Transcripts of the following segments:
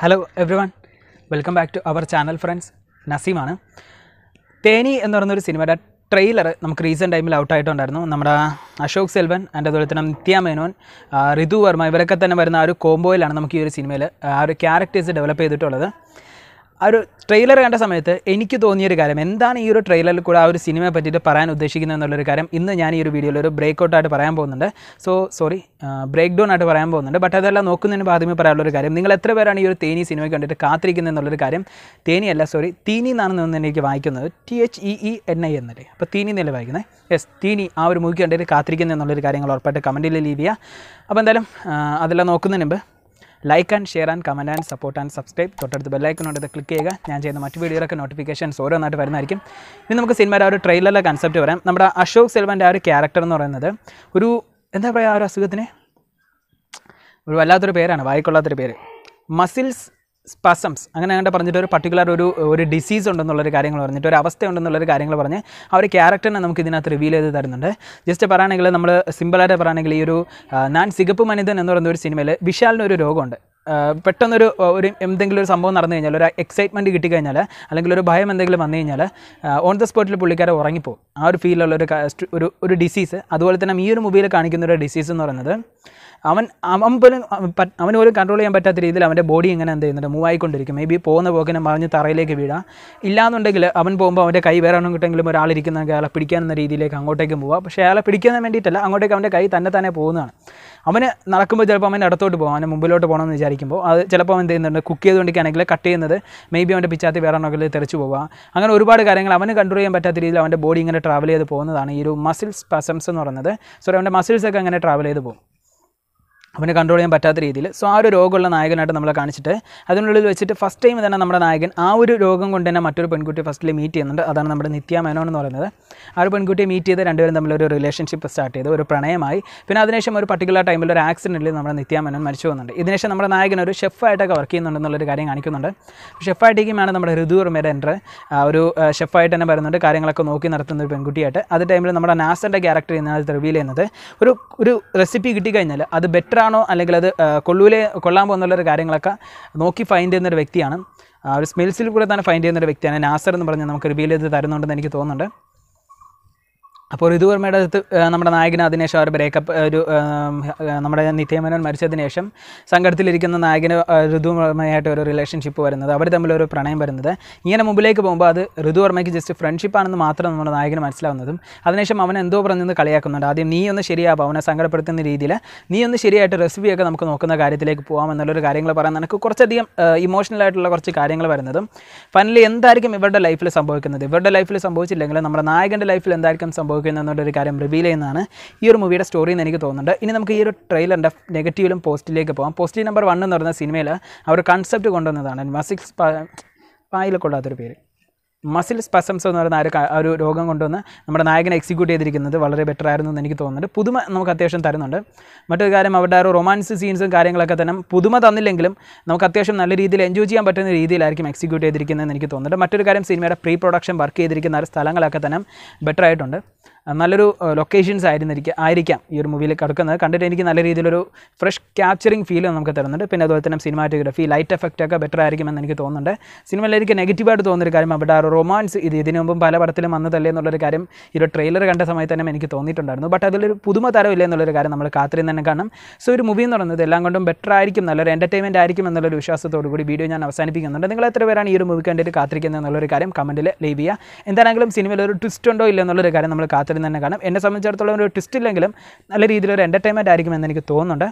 hello everyone welcome back to our channel friends നസീമാണ് തേനി എന്ന് പറയുന്നൊരു സിനിമയുടെ ട്രെയിലർ നമുക്ക് റീസെൻ്റ് ടൈമിൽ ഔട്ടായിട്ടുണ്ടായിരുന്നു നമ്മുടെ അശോക് സെൽവൻ ആൻഡ് അതുപോലെ തന്നെ നിത്യ മേനോൻ ഋതു വർമ്മ ഇവരൊക്കെ തന്നെ വരുന്ന ആ ഒരു കോംബോയിലാണ് നമുക്ക് ഈ ഒരു സിനിമയിൽ ആ ഒരു ക്യാരക്ടേഴ്സ് ഡെവലപ്പ് ചെയ്തിട്ടുള്ളത് ആ ഒരു ട്രെയിലർ കണ്ട സമയത്ത് എനിക്ക് തോന്നിയൊരു കാര്യം എന്താണ് ഈ ഒരു ട്രെയിലറിൽ കൂടെ ആ ഒരു സിനിമയെ പറ്റിയിട്ട് പറയാൻ ഉദ്ദേശിക്കുന്നത് എന്നുള്ളൊരു കാര്യം ഇന്ന് ഞാൻ ഈ ഒരു വീഡിയോയിൽ ഒരു ബ്രേക്ക് ഔട്ടായിട്ട് പറയാൻ പോകുന്നുണ്ട് സോ സോറി ബ്രേക്ക് ഡൗൺ ആയിട്ട് പറയാൻ പോകുന്നുണ്ട് ബട്ട് അതെല്ലാം നോക്കുന്നതിന് ആദ്യമേ പറയാനുള്ളൊരു കാര്യം നിങ്ങൾ എത്ര പേരാണ് ഈ ഒരു തേനി സിനിമ കണ്ടിട്ട് കാത്തിരിക്കുന്നത് എന്നുള്ളൊരു കാര്യം തേനിയല്ല സോറി തീനി എന്നാണ് നിന്ന് എനിക്ക് വായിക്കുന്നത് T H E E N I എന്നല്ലേ അപ്പോൾ തീനി എന്നല്ലേ വായിക്കുന്നത് യെസ് തീനി ആ ഒരു മൂവി കണ്ടിട്ട് കാത്തിരിക്കുന്നത് എന്നുള്ളൊരു കാര്യങ്ങൾ ഉറപ്പായിട്ട് കമൻറ്റിൽ ലീവ് ചെയ്യുക അപ്പോൾ എന്തായാലും അതെല്ലാം നോക്കുന്നതിന് മുമ്പ് like and share and comment and support and subscribe തൊട്ടടുത്ത് ബെല്ലൈക്കനോട് ക്ലിക്ക് ചെയ്യുക ഞാൻ ചെയ്യുന്ന മറ്റു വീഡിയോയിലൊക്കെ നോട്ടിഫിക്കേഷൻസ് ഓരോന്നായിട്ട് വരുന്നതായിരിക്കും ഇനി നമുക്ക് സിനിമയുടെ ഒരു ട്രെയിലറിലെ കൺസെപ്റ്റ് പറയാം നമ്മുടെ അശോക് സെൽവൻ്റെ ആ ഒരു ക്യാരക്ടർ എന്ന് പറയുന്നത് ഒരു എന്താ പറയുക ആ ഒരു അസുഖത്തിന് ഒരു വല്ലാത്തൊരു പേരാണ് വായിക്കൊള്ളാത്തൊരു പേര് മസിൽസ് സ്പസംസ് അങ്ങനെ അങ്ങനെ പറഞ്ഞിട്ട് ഒരു പർട്ടിക്കുലർ ഒരു ഒരു ഡിസീസ് ഉണ്ടെന്നുള്ളൊരു കാര്യങ്ങൾ പറഞ്ഞിട്ട് ഒരു അവസ്ഥ ഉണ്ടെന്നുള്ളൊരു കാര്യങ്ങൾ പറഞ്ഞ് ആ ഒരു ക്യാരക്ടറിനെ നമുക്ക് ഇതിനകത്ത് റിവീൽ ചെയ്ത് തരുന്നുണ്ട് ജസ്റ്റ് പറയുകയാണെങ്കിൽ നമ്മൾ സിമ്പിളായിട്ട് പറയുകയാണെങ്കിൽ ഈ ഒരു ഞാൻ സിഗപ്പ് മനിതൻ എന്ന് പറയുന്ന ഒരു സിനിമയിൽ വിശാലിന് ഒരു രോഗമുണ്ട് പെട്ടെന്നൊരു ഒരു എന്തെങ്കിലും ഒരു സംഭവം നടന്നു കഴിഞ്ഞാൽ ഒരു എക്സൈറ്റ്മെൻറ്റ് കിട്ടിക്കഴിഞ്ഞാൽ അല്ലെങ്കിൽ ഒരു ഭയം എന്തെങ്കിലും വന്നു കഴിഞ്ഞാൽ ഓൺ ദ സ്പോട്ടിൽ പുള്ളിക്കാരെ ഉറങ്ങിപ്പോ ആ ഒരു ഫീലുള്ള ഒരു ഒരു ഒരു ഡിസീസ് അതുപോലെ തന്നെ ഈ ഒരു മൊബൈൽ കാണിക്കുന്ന ഒരു ഡിസീസ് എന്ന് പറയുന്നത് അവൻ അവൻ പോലും അവന് പോലും കൺട്രോൾ ചെയ്യാൻ പറ്റാത്ത രീതിയിൽ അവൻ്റെ ബോഡി ഇങ്ങനെ എന്ത് ചെയ്യുന്നുണ്ട് മൂവ് ആയിക്കൊണ്ടിരിക്കും മേ ബി പോകുന്ന പോകുന്ന മറിഞ്ഞ് തറയിലേക്ക് വീഴാം ഇല്ലാന്നുണ്ടെങ്കിൽ അവൻ പോകുമ്പോൾ അവൻ്റെ കൈ വേറെ കിട്ടെങ്കിലും ഒരാളിരിക്കുന്ന അയാളെ എന്ന രീതിയിലേക്ക് അങ്ങോട്ടേക്ക് പോവാം പക്ഷേ അയാളെ പിടിക്കാൻ വേണ്ടിയിട്ടല്ല അങ്ങോട്ടേക്ക് അവൻ്റെ കൈ തന്നെ തന്നെ പോകുന്നതാണ് അവന് നടക്കുമ്പോൾ ചിലപ്പോൾ അവൻ്റെ അടുത്തോട്ട് പോകും അവൻ്റെ മുമ്പിലോട്ട് പോകണമെന്ന് വിചാരിക്കുമ്പോൾ അത് ചിലപ്പോൾ അവൻ എന്ത് ചെയ്യുന്നുണ്ട് കുക്ക് ചെയ്തുകൊണ്ടിരിക്കുകയാണെങ്കിൽ കട്ട് ചെയ്യുന്നത് മേ ബി അവൻ്റെ പിച്ചാത്തി വേറെ ഉണ്ടെങ്കിൽ തെറിച്ചു പോവുക അങ്ങനെ ഒരുപാട് കാര്യങ്ങൾ അവന് കൺട്രോൾ ചെയ്യാൻ പറ്റാത്ത രീതിയിൽ അവൻ്റെ ബോഡി ഇങ്ങനെ ട്രാവൽ ചെയ്ത് പോകുന്നതാണ് ഈ ഒരു മസിൽസ് സ്പസംസ് എന്ന് പറയുന്നത് സോറി അവൻ്റെ മസിൽസൊക്കെ അങ്ങനെ ട്രാവൽ ചെയ്ത് പോകും അവനെ കൺട്രോൾ ചെയ്യാൻ പറ്റാത്ത രീതിയിൽ സോ ആ ഒരു രോഗമുള്ള നായകനായിട്ട് നമ്മളെ കാണിച്ചിട്ട് അതിനുള്ളിൽ വെച്ചിട്ട് ഫസ്റ്റ് ടൈം തന്നെ നമ്മുടെ നായകൻ ആ ഒരു രോഗം കൊണ്ട് തന്നെ മറ്റൊരു പെൺകുട്ടിയെ ഫസ്റ്റിൽ മീറ്റ് ചെയ്യുന്നുണ്ട് അതാണ് നമ്മുടെ നിത്യ മേനോൻ എന്ന് പറയുന്നത് ആ ഒരു പെൺകുട്ടിയെ മീറ്റ് ചെയ്ത് രണ്ടുപേരും തമ്മിലൊരു റിലേഷൻഷിപ്പ് സ്റ്റാർട്ട് ചെയ്ത് ഒരു പ്രണയമായി പിന്നെ അതിനുശേഷം ഒരു പർട്ടിക്കുലർ ടൈമിൽ ഒരു ആക്സിഡൻറ്റിൽ നമ്മുടെ നിത്യ മേനോൻ മരിച്ചു പോകുന്നുണ്ട് ഇതിനുശേഷം നമ്മുടെ നായകൻ ഒരു ഷെഫായിട്ടൊക്കെ വർക്ക് ചെയ്യുന്നുണ്ട് എന്നുള്ളൊരു കാര്യം കാണിക്കുന്നുണ്ട് ഷെഫായിട്ടേക്കുമാണ് നമ്മുടെ ഋതു വർമ്മയുടെ എൻ്റെ ഒരു ഷെഫായിട്ട് തന്നെ വരുന്നുണ്ട് കാര്യങ്ങളൊക്കെ നോക്കി നടത്തുന്ന ഒരു പെൺകുട്ടിയായിട്ട് അത് ടൈമിൽ നമ്മുടെ നാസൻ്റെ ക്യാരക്ടർ ഇതിനകത്ത് റിവീൽ ചെയ്യുന്നത് ഒരു ഒരു റെസിപ്പി കിട്ടിക്കഴിഞ്ഞാൽ അത് ബെറ്റർ കൊള്ളാണോ അല്ലെങ്കിൽ അത് കൊള്ളൂലേ കൊള്ളാൻ പോകുന്നുള്ളൊരു കാര്യങ്ങളൊക്കെ നോക്കി ഫൈൻഡ് ചെയ്യുന്നൊരു വ്യക്തിയാണ് ഒരു സ്മെൽസിൽ കൂടെ തന്നെ ഫൈൻഡ് ചെയ്യുന്നൊരു വ്യക്തിയാണ് നാസർ എന്ന് പറഞ്ഞാൽ നമുക്ക് റിവീൽ ചെയ്ത് തരുന്നുണ്ടെന്ന് എനിക്ക് തോന്നുന്നുണ്ട് അപ്പോൾ ഋതുവർമ്മയുടെ അടുത്ത് നമ്മുടെ നായകന് അതിനുശേഷം ബ്രേക്കപ്പ് ഒരു നമ്മുടെ നിത്യമനോൻ മരിച്ചതിന് ശേഷം സംഘടത്തിലിരിക്കുന്ന നായകന് ഋതുവർമ്മയായിട്ട് ഒരു റിലേഷൻഷിപ്പ് വരുന്നത് അവർ തമ്മിൽ ഒരു പ്രണയം വരുന്നത് ഇങ്ങനെ മുമ്പിലേക്ക് പോകുമ്പോൾ അത് ഋതുവർമ്മയ്ക്ക് ജസ്റ്റ് ഫ്രണ്ട്ഷിപ്പാണെന്ന് മാത്രം നമ്മുടെ നായകന് മനസ്സിലാവുന്നതും അതിനുശേഷം അവൻ എന്തോ പറഞ്ഞെന്ന് കളിയാക്കുന്നുണ്ട് ആദ്യം നീ ഒന്ന് ശരിയാവും അവനെ സങ്കടപ്പെടുത്തുന്ന രീതിയിൽ നീ ഒന്ന് ശരിയായിട്ട് റെസിപ്പിയൊക്കെ നമുക്ക് നോക്കുന്ന കാര്യത്തിലേക്ക് പോകാം എന്നുള്ളൊരു കാര്യങ്ങൾ പറയാൻ എനിക്ക് കുറച്ചധികം ഇമോഷണലായിട്ടുള്ള കുറച്ച് കാര്യങ്ങൾ വരുന്നതും ഫൈനലി എന്തായിരിക്കും ഇവരുടെ ലൈഫിൽ സംഭവിക്കുന്നത് ഇവരുടെ ലൈഫിൽ സംഭവിച്ചില്ലെങ്കിൽ നമ്മുടെ നായകൻ്റെ ലൈഫിൽ എന്തായിരിക്കും സംഭവിക്കുന്നത് സംഭവിക്കുന്നത് എന്നുള്ളൊരു കാര്യം റിവീൽ ചെയ്യുന്നതാണ് ഈ ഒരു മൂവിയുടെ സ്റ്റോറി എന്ന് എനിക്ക് തോന്നുന്നുണ്ട് ഇനി നമുക്ക് ഈ ഒരു ട്രെയിലറിൻ്റെ നെഗറ്റീവിലും പോസ്റ്റിലേക്ക് പോകാം പോസ്റ്റിൽ നമ്പർ വൺ എന്ന് പറയുന്ന സിനിമയിൽ അവർ കൺസെപ്റ്റ് കൊണ്ടുവന്നതാണ് മസിക്സ് പായിൽ കൊള്ളാത്തൊരു പേര് മസിൽ സ്പെസംസ് എന്ന് പറയുന്ന ആ ഒരു രോഗം കൊണ്ടുവന്ന് നമ്മുടെ നായകനെ എക്സിക്യൂട്ട് ചെയ്തിരിക്കുന്നത് വളരെ ബെറ്റർ ആയിരുന്നു എന്ന് എനിക്ക് തോന്നുന്നുണ്ട് പുതുമ നമുക്ക് അത്യാവശ്യം തരുന്നുണ്ട് മറ്റൊരു കാര്യം അവരുടെ ആ റൊമാൻസ് സീൻസും കാര്യങ്ങളൊക്കെ തന്നെ പുതുമ തന്നില്ലെങ്കിലും നമുക്ക് അത്യാവശ്യം നല്ല രീതിയിൽ എൻജോയ് ചെയ്യാൻ പറ്റുന്ന രീതിയിലായിരിക്കും എക്സിക്യൂട്ട് ചെയ്തിരിക്കുന്നത് എന്ന് എനിക്ക് തോന്നുന്നുണ്ട് മറ്റൊരു കാര്യം സിനിമയുടെ പ്രീ പ്രൊഡക്ഷൻ വർക്ക് ചെയ്തിരിക്കുന്ന ആ സ്ഥലങ്ങളൊക്കെ തന്നെ ബെറ്റർ ആയിട്ടുണ്ട് നല്ലൊരു ലൊക്കേഷൻസ് ആയിരുന്നിരിക്കുക ആയിരിക്കാം ഈ ഒരു മൂവിയിൽ കിടക്കുന്നത് കണ്ടിട്ട് എനിക്ക് നല്ല രീതിയിലൊരു ഫ്രഷ് ക്യാപ്ചറിങ് ഫീൽ നമുക്ക് തരുന്നുണ്ട് പിന്നെ അതുപോലെ തന്നെ സിനിമാറ്റോഗ്രഫി ലൈറ്റ് എഫക്റ്റ് ഒക്കെ ബെറ്റർ ആയിരിക്കുമെന്ന് എനിക്ക് തോന്നുന്നുണ്ട് സിനിമയിൽ എനിക്ക് നെഗറ്റീവായിട്ട് ഒരു കാര്യം അവിടെ ആ റൊമാൻസ് ഇത് ഇതിനു മുമ്പും പല പടത്തിലും വന്നതല്ലേ എന്നുള്ളൊരു കാര്യം ഈ ഒരു ട്രെയിലർ കണ്ട സമയത്ത് തന്നെ എനിക്ക് തോന്നിയിട്ടുണ്ടായിരുന്നു ബട്ട് അതിലൊരു പുതുമ തരവില്ല എന്നുള്ളൊരു കാര്യം നമ്മൾ കാത്തിരുന്ന് തന്നെ കാണും സോ ഒരു മൂവി എന്ന് പറയുന്നത് എല്ലാം കൊണ്ടും ബെറ്റർ ആയിരിക്കും നല്ലൊരു എൻ്റർടൈൻമെൻറ്റ് ആയിരിക്കും എന്നുള്ളൊരു വിശ്വാസത്തോടു കൂടി വീഡിയോ ഞാൻ അവസാനിപ്പിക്കുന്നുണ്ട് നിങ്ങൾ എത്ര പേരാണ് ഈ ഒരു മൂവി കണ്ടിട്ട് കാത്തിരിക്കുന്നത് എന്നുള്ളൊരു കാര്യം കമൻറ്റിൽ ലീവ് ചെയ്യുക എന്താണെങ്കിലും സിനിമയിൽ ഒരു ട്വിസ്റ്റ് ഉണ്ടോ ഇല്ല എന്നുള്ളൊരു കാര്യം നമ്മൾ കാത്തിരുന്ന് താല്പര്യം തന്നെ കാണും എന്നെ സംബന്ധിച്ചിടത്തോളം ഒരു ട്വിസ്റ്റ് ഇല്ലെങ്കിലും നല്ല രീതിയിലൊരു എൻ്റർടൈൻമെൻറ്റ് ആയിരിക്കുമെന്ന് എനിക്ക് തോന്നുന്നുണ്ട്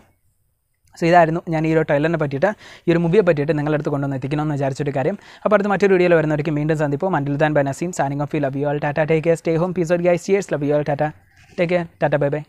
സോ ഇതായിരുന്നു ഞാൻ ഈ ഒരു ട്രെയിലറിനെ പറ്റിയിട്ട് ഈ ഒരു മൂവിയെ പറ്റിയിട്ട് നിങ്ങളടുത്ത് കൊണ്ടുവന്ന് എത്തിക്കണമെന്ന് വിചാരിച്ചൊരു കാര്യം അപ്പോൾ അടുത്ത മറ്റൊരു വീഡിയോയിൽ വരുന്നവർക്ക് വീണ്ടും സന്ദിപ്പോൾ മണ്ടിൽ താൻ ബനസീം signing off love you all tata take care stay home peace guys cheers love you all tata take care tata bye by